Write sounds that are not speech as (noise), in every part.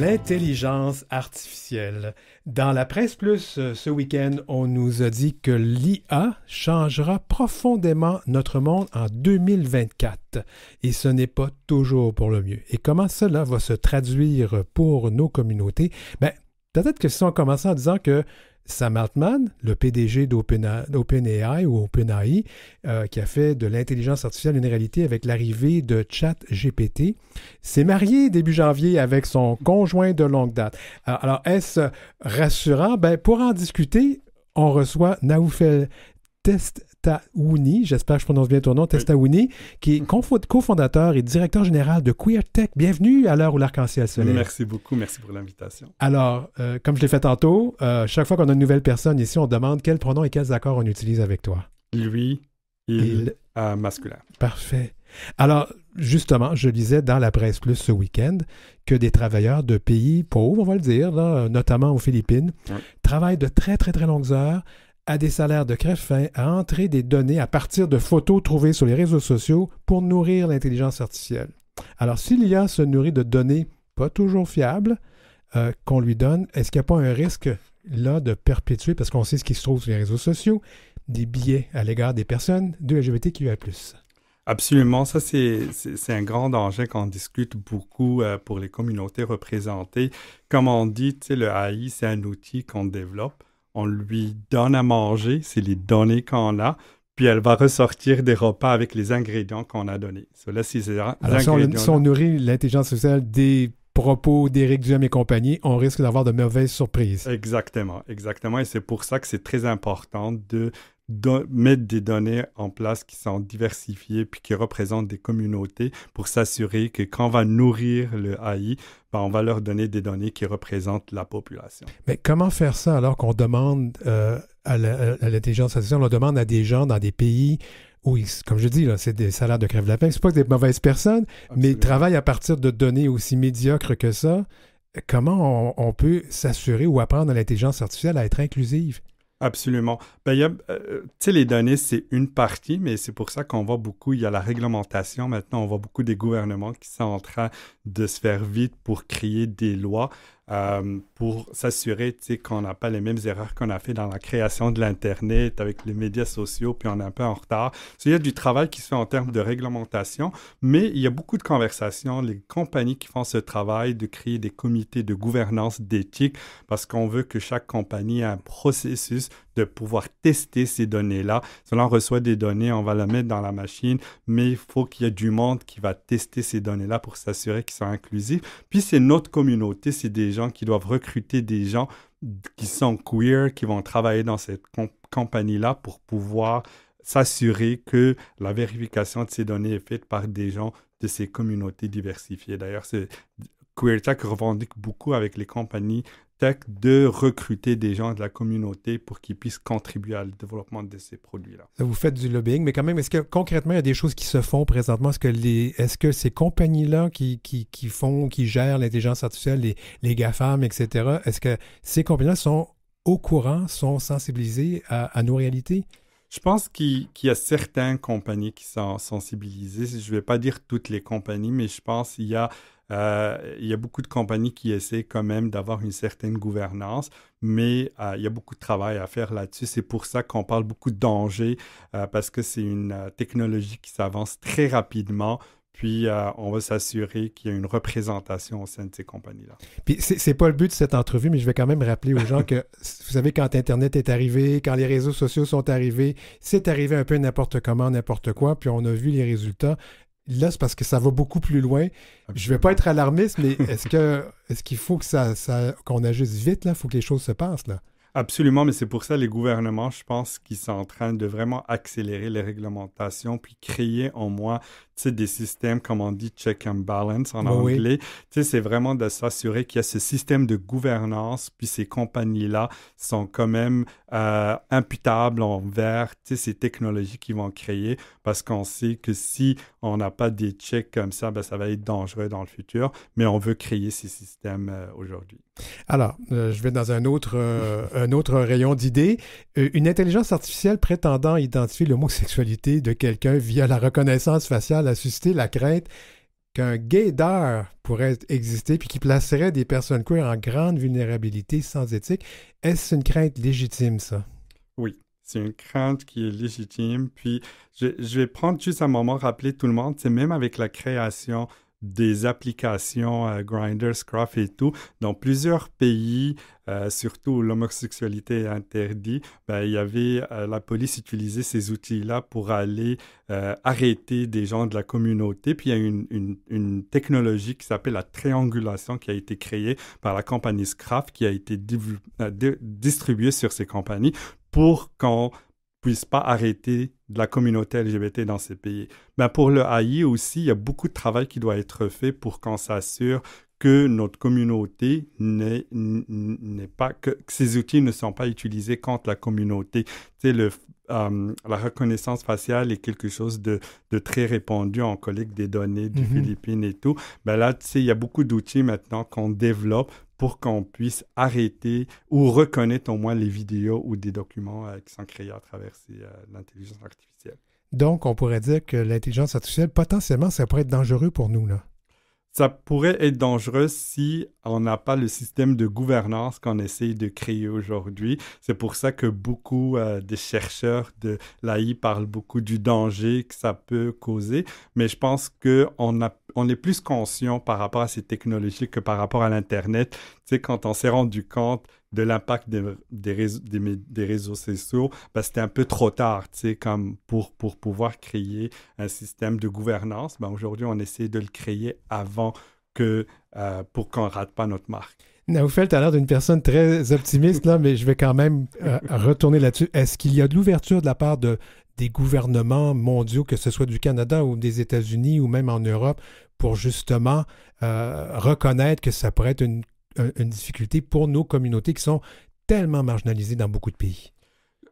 L'intelligence artificielle. Dans la presse plus euh, ce week-end, on nous a dit que l'IA changera profondément notre monde en 2024 et ce n'est pas toujours pour le mieux. Et comment cela va se traduire pour nos communautés? Ben, peut-être que si on commençait en disant que Sam Altman, le PDG d'OpenAI ou OpenAI, euh, qui a fait de l'intelligence artificielle une réalité avec l'arrivée de ChatGPT, s'est marié début janvier avec son conjoint de longue date. Euh, alors, est-ce rassurant? Ben, pour en discuter, on reçoit Naoufel Test Testaouni, j'espère que je prononce bien ton nom, Testaouni, qui est mm-hmm. cofondateur et directeur général de Queer Tech. Bienvenue à l'heure où l'arc-en-ciel se lève. Merci beaucoup, merci pour l'invitation. Alors, euh, comme je l'ai fait tantôt, euh, chaque fois qu'on a une nouvelle personne ici, on demande quel pronom et quels accords on utilise avec toi. Lui, il, masculin. Parfait. Alors, justement, je lisais dans la presse plus ce week-end que des travailleurs de pays pauvres, on va le dire, notamment aux Philippines, travaillent de très, très, très longues heures à des salaires de crèche à entrer des données à partir de photos trouvées sur les réseaux sociaux pour nourrir l'intelligence artificielle. Alors, s'il y a se nourrit de données pas toujours fiables euh, qu'on lui donne, est-ce qu'il n'y a pas un risque là de perpétuer, parce qu'on sait ce qui se trouve sur les réseaux sociaux, des biais à l'égard des personnes de LGBTQIA+. Absolument, ça c'est un grand danger qu'on discute beaucoup euh, pour les communautés représentées. Comme on dit, le AI, c'est un outil qu'on développe on lui donne à manger, c'est les données qu'on a, puis elle va ressortir des repas avec les ingrédients qu'on a donnés. Cela, c'est si on, si on nourrit l'intelligence sociale des propos d'Éric Duhem et compagnie, on risque d'avoir de mauvaises surprises. Exactement, exactement. Et c'est pour ça que c'est très important de, mettre des données en place qui sont diversifiées puis qui représentent des communautés pour s'assurer que quand on va nourrir le AI, ben, on va leur donner des données qui représentent la population. Mais comment faire ça alors qu'on demande euh, à l'intelligence artificielle, on demande à des gens dans des pays oui, comme je dis, c'est des salaires de crève la Ce pas que des mauvaises personnes, mais ils travaillent à partir de données aussi médiocres que ça. Comment on, peut s'assurer ou apprendre à l'intelligence artificielle à être inclusive? Absolument. Ben, euh, euh, les données, c'est une partie, mais c'est pour ça qu'on voit beaucoup, il y a la réglementation maintenant, on voit beaucoup des gouvernements qui sont en train de se faire vite pour créer des lois. Euh, pour s'assurer qu'on n'a pas les mêmes erreurs qu'on a fait dans la création de l'Internet avec les médias sociaux, puis on est un peu en retard. il y a du travail qui se fait en termes de réglementation, mais il y a beaucoup de conversations. Les compagnies qui font ce travail de créer des comités de gouvernance d'éthique parce qu'on veut que chaque compagnie ait un processus de pouvoir tester ces données-là. Si on reçoit des données, on va la mettre dans la machine, mais il faut qu'il y ait du monde qui va tester ces données-là pour s'assurer qu'ils sont inclusifs. Puis c'est notre communauté, c'est des gens qui doivent recruter des gens qui sont queer, qui vont travailler dans cette compagnie-là pour pouvoir s'assurer que la vérification de ces données est faite par des gens de ces communautés diversifiées. D'ailleurs, c'est QueerTech revendique beaucoup avec les compagnies de recruter des gens de la communauté pour qu'ils puissent contribuer au développement de ces produits-là. Vous faites du lobbying, mais quand même, est-ce que concrètement, il y a des choses qui se font présentement? Est-ce que, est -ce que ces compagnies-là qui, font, qui gèrent l'intelligence artificielle, les, les GAFAM, etc., est-ce que ces compagnies-là sont au courant, sont sensibilisées à, nos réalités? Je pense qu'il y a certaines compagnies qui sont sensibilisées. Je ne vais pas dire toutes les compagnies, mais je pense qu'il y a euh, il y a beaucoup de compagnies qui essaient quand même d'avoir une certaine gouvernance, mais euh, il y a beaucoup de travail à faire là-dessus. C'est pour ça qu'on parle beaucoup de danger, euh, parce que c'est une technologie qui s'avance très rapidement. Puis on va s'assurer qu'il y a une représentation au sein de ces compagnies-là. Puis c'est pas le but de cette entrevue, mais je vais quand même rappeler aux gens que (laughs) vous savez quand Internet est arrivé, quand les réseaux sociaux sont arrivés, c'est arrivé un peu n'importe comment, n'importe quoi. Puis on a vu les résultats là, c'est parce que ça va beaucoup plus loin. Je ne vais pas être alarmiste, mais (laughs) est-ce que est-ce qu'il faut que ça, qu'on agisse vite, là? Il faut que les choses se passent, là. Absolument, mais c'est pour ça les gouvernements, je pense, qui sont en train de vraiment accélérer les réglementations, puis créer en moins des systèmes, comme on dit, check and balance en ben anglais. C'est vraiment de s'assurer qu'il y a ce système de gouvernance, puis ces compagnies-là sont quand même euh, imputables envers ces technologies qu'ils vont créer, parce qu'on sait que si on n'a pas des checks comme ça, ben, ça va être dangereux dans le futur, mais on veut créer ces systèmes euh, aujourd'hui. Alors, euh, je vais dans un autre, un autre rayon d'idées. une intelligence artificielle prétendant identifier l'homosexualité de quelqu'un via la reconnaissance faciale a la crainte qu'un gaydar pourrait exister puis qui placerait des personnes queer en grande vulnérabilité sans éthique. Est-ce une crainte légitime, ça? Oui, c'est une crainte qui est légitime. Puis je, je, vais prendre juste un moment, rappeler tout le monde, c'est même avec la création des applications euh, Grindr, et tout, dans plusieurs pays, euh, surtout où l'homosexualité est interdite, ben, il y avait euh, la police utilisait ces outils-là pour aller euh, arrêter des gens de la communauté. Puis il y a une, technologie qui s'appelle la triangulation qui a été créée par la compagnie Scruff, qui a été distribuée sur ces compagnies pour qu'on puissent pas arrêter de la communauté LGBT dans ces pays. Mais pour le Haïti aussi, il y a beaucoup de travail qui doit être fait pour qu'on s'assure que notre communauté n'est pas, que, ces outils ne sont pas utilisés contre la communauté. Tu sais, le, euh, la reconnaissance faciale est quelque chose de, très répandu. en collecte des données du mm-hmm. Philippines et tout. Ben là, tu sais, il y a beaucoup d'outils maintenant qu'on développe pour qu'on puisse arrêter ou reconnaître au moins les vidéos ou des documents euh, qui sont créés à travers euh, l'intelligence artificielle. Donc, on pourrait dire que l'intelligence artificielle, potentiellement, ça pourrait être dangereux pour nous, là. Ça pourrait être dangereux si on n'a pas le système de gouvernance qu'on essaye de créer aujourd'hui. C'est pour ça que beaucoup de euh, des chercheurs de l'AI parlent beaucoup du danger que ça peut causer. Mais je pense qu'on a on est plus conscient par rapport à ces technologies que par rapport à l'Internet. Tu sais, quand on s'est rendu compte de l'impact des, des, réseaux, sociaux, ben, c'était un peu trop tard, tu sais, comme pour, pour pouvoir créer un système de gouvernance. Ben, Aujourd'hui, on essaie de le créer avant que euh, pour qu'on rate pas notre marque. Naoufel, tu as l'air d'une personne très optimiste, là, mais je vais quand même euh, retourner là-dessus. Est-ce qu'il y a de l'ouverture de la part de des gouvernements mondiaux, que ce soit du Canada ou des États-Unis ou même en Europe, pour justement euh, reconnaître que ça pourrait être une difficulté pour nos communautés qui sont tellement marginalisées dans beaucoup de pays.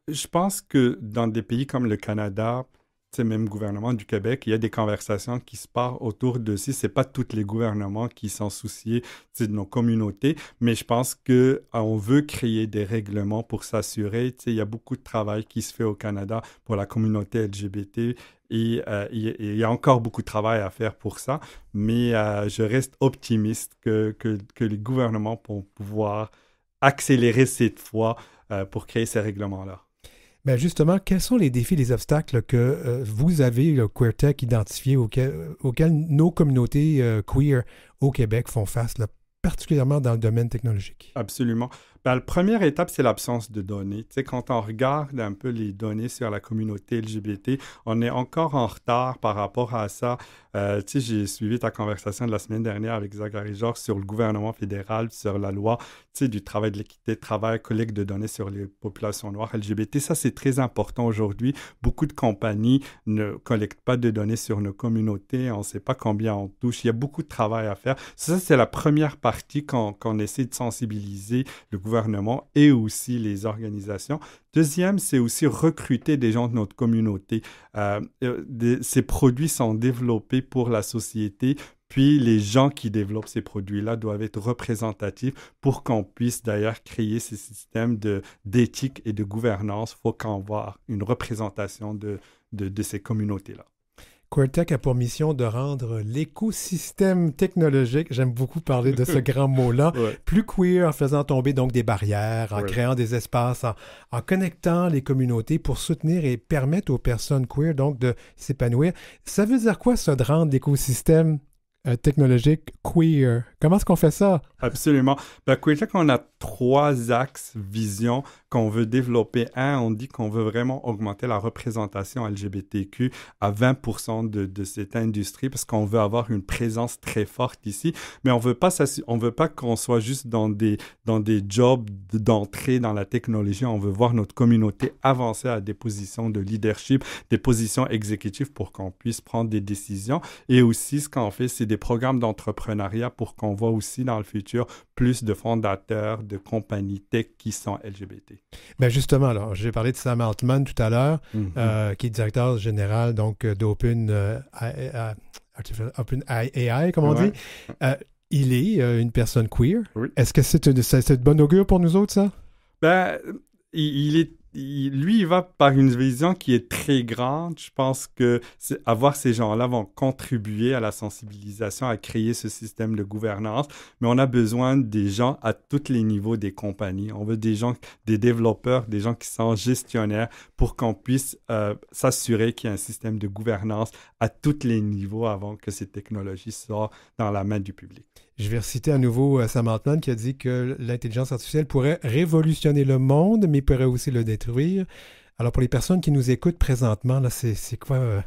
Je pense que dans des pays comme le Canada, c'est même gouvernement du Québec, il y a des conversations qui se partent autour de si c'est pas tous les gouvernements qui sont souciés de nos communautés, mais je pense que euh, on veut créer des règlements pour s'assurer. il y a beaucoup de travail qui se fait au Canada pour la communauté LGBT. Et euh, il y a encore beaucoup de travail à faire pour ça, mais euh, je reste optimiste que, que, les gouvernements vont pouvoir accélérer cette fois pour créer ces règlements-là. Ben, justement, quels sont les défis, les obstacles que euh, vous avez, le QueerTech, identifié, auxquels nos communautés euh, queer au Québec font face, particulièrement dans le domaine technologique? Absolument. Ben, la première étape, c'est l'absence de données. quand on regarde un peu les données sur la communauté LGBT, on est encore en retard par rapport à ça. Euh, j'ai suivi ta conversation de la semaine dernière avec Zachary George sur le gouvernement fédéral, sur la loi du travail de l'équité, travail, collecte de données sur les populations noires LGBT. Ça, c'est très important aujourd'hui. Beaucoup de compagnies ne collectent pas de données sur nos communautés. On ne sait pas combien on touche. Il y a beaucoup de travail à faire. Ça, c'est la première partie qu'on essaie de sensibiliser le gouvernement et aussi les organisations. Deuxième, c'est aussi recruter des gens de notre communauté. Euh, euh, ces produits sont développés pour la société, puis les gens qui développent ces produits-là doivent être représentatifs pour qu'on puisse d'ailleurs créer ces systèmes d'éthique et de gouvernance. Il faut qu'on voit une représentation de, de, ces communautés-là. QueerTech a pour mission de rendre l'écosystème technologique, j'aime beaucoup parler de ce (laughs) grand mot-là, plus queer en faisant tomber donc des barrières, en créant des espaces, en, connectant les communautés pour soutenir et permettre aux personnes queer donc de s'épanouir. Ça veut dire quoi ça de rendre l'écosystème euh, technologique queer. Comment est-ce qu'on fait ça? Absolument. Ben, queer on a trois axes vision qu'on veut développer un, on dit qu'on veut vraiment augmenter la représentation LGBTQ à 20% de, cette industrie parce qu'on veut avoir une présence très forte ici, mais on veut pas on veut pas qu'on soit juste dans des, dans des jobs d'entrée dans la technologie, on veut voir notre communauté avancer à des positions de leadership, des positions exécutives pour qu'on puisse prendre des décisions et aussi ce qu'on fait, c'est des programmes d'entrepreneuriat pour qu'on voit aussi dans le futur plus de fondateurs de compagnies tech qui sont LGBT. Ben, justement, alors, j'ai parlé de Sam Altman tout à l'heure, mhm. euh, qui est directeur général donc euh, d'Open euh, AI, comme on dit. il est une personne queer. Est-ce que c'est une, bonne augure pour nous autres, ça? Ben, il est lui, il va par une vision qui est très grande. Je pense que avoir ces gens-là vont contribuer à la sensibilisation, à créer ce système de gouvernance. Mais on a besoin des gens à tous les niveaux des compagnies. On veut des gens, des développeurs, des gens qui sont gestionnaires pour qu'on puisse euh, s'assurer qu'il y a un système de gouvernance à tous les niveaux avant que ces technologies soient dans la main du public. Je vais reciter à nouveau euh, Sam Altman qui a dit que l'intelligence artificielle pourrait révolutionner le monde, mais pourrait aussi le détruire. Alors pour les personnes qui nous écoutent présentement, là, c'est quoi euh,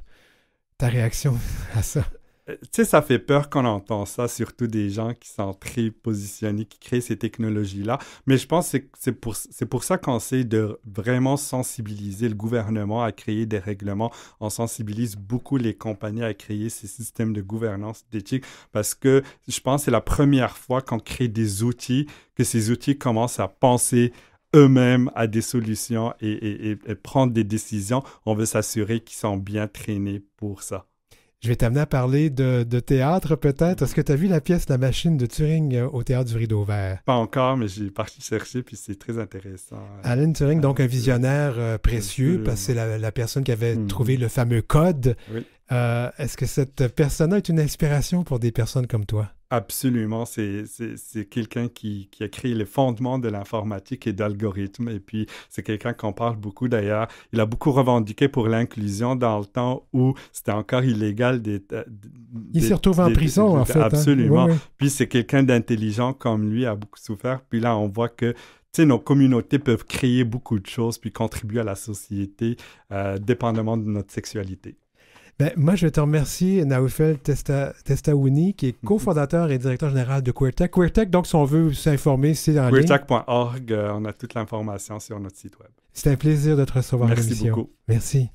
ta réaction (laughs) à ça? tu sais, ça fait peur qu'on on entend ça, surtout des gens qui sont très positionnés, qui créent ces technologies-là. Mais je pense que c'est pour, ça qu'on essaie de vraiment sensibiliser le gouvernement à créer des règlements. On sensibilise beaucoup les compagnies à créer ces systèmes de gouvernance d'éthique parce que je pense que c'est la première fois qu'on crée des outils, que ces outils commencent à penser eux-mêmes à des solutions et, et prendre des décisions. On veut s'assurer qu'ils sont bien traînés pour ça. Je vais t'amener à parler de, théâtre peut-être. Est-ce que tu as vu la pièce La machine de Turing euh, au théâtre du Rideau Vert? Pas encore, mais j'ai parti chercher puis c'est très intéressant. Alan Turing, donc un euh, visionnaire euh, précieux, parce que c'est la, personne qui avait mhm. trouvé le fameux code. Est-ce que cette personne-là est une inspiration pour des personnes comme toi? Absolument, c'est quelqu'un qui, a créé les fondements de l'informatique et d'algorithmes. Et puis, c'est quelqu'un qu'on parle beaucoup d'ailleurs. Il a beaucoup revendiqué pour l'inclusion dans le temps où c'était encore illégal des... Euh, il s'est retrouvé en prison, en fait. Hein. Absolument. Puis, c'est quelqu'un d'intelligent comme lui, a beaucoup souffert. Puis là, on voit que sais nos communautés peuvent créer beaucoup de choses puis contribuer à la société, euh, dépendamment de notre sexualité. Ben, moi, je te remercie, Naoufel Testa, Testaouni, qui est mm-hmm. cofondateur et directeur général de QueerTech. QueerTech, donc, si on veut s'informer, c'est en QueerTech.org, euh, on a toute l'information sur notre site web. C'est un plaisir de te recevoir Merci beaucoup. Merci.